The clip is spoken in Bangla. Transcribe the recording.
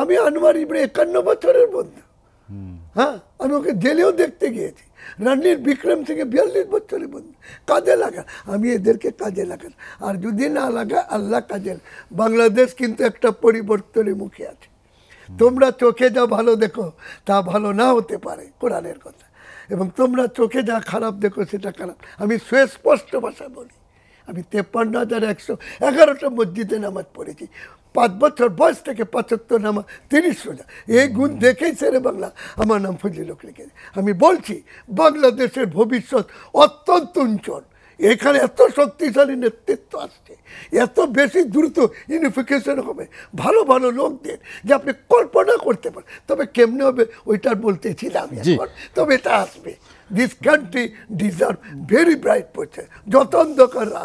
আমি আনোয়ার ইবনে একান্ন বছরের বন্ধু হ্যাঁ আমি ওকে জেলেও দেখতে গিয়েছি রানীর বিক্রম থেকে বিয়াল্লিশ বছরের বন্ধু কাজে লাগা আমি এদেরকে কাজে লাগান আর যদি না লাগা আল্লাহ কাজে বাংলাদেশ কিন্তু একটা পরিবর্তনের মুখে আছে তোমরা চোখে যা ভালো দেখো তা ভালো না হতে পারে কোরআনের কথা এবং তোমরা চোখে যা খারাপ দেখো সেটা খারাপ আমি সুস্পষ্ট ভাষা বলি আমি তেপ্পান্ন হাজার একশো এগারোটা মসজিদে নামাজ পড়েছি পাঁচ বছর বয়স থেকে পাঁচাত্তর নামা তিরিশ রোজা এই গুণ দেখেই সেরে বাংলা আমার নাম লোক লিখে আমি বলছি বাংলাদেশের ভবিষ্যৎ অত্যন্ত উঞ্চল এখানে এত শক্তিশালী নেতৃত্ব আসছে এত বেশি দ্রুত ইউনিফিকেশন হবে ভালো ভালো লোকদের যে আপনি কল্পনা করতে পারেন তবে কেমনে হবে ওইটার বলতেছিলাম এখন তবে এটা আসবে this country deserve very bright পড়ছে যত অন্ধকার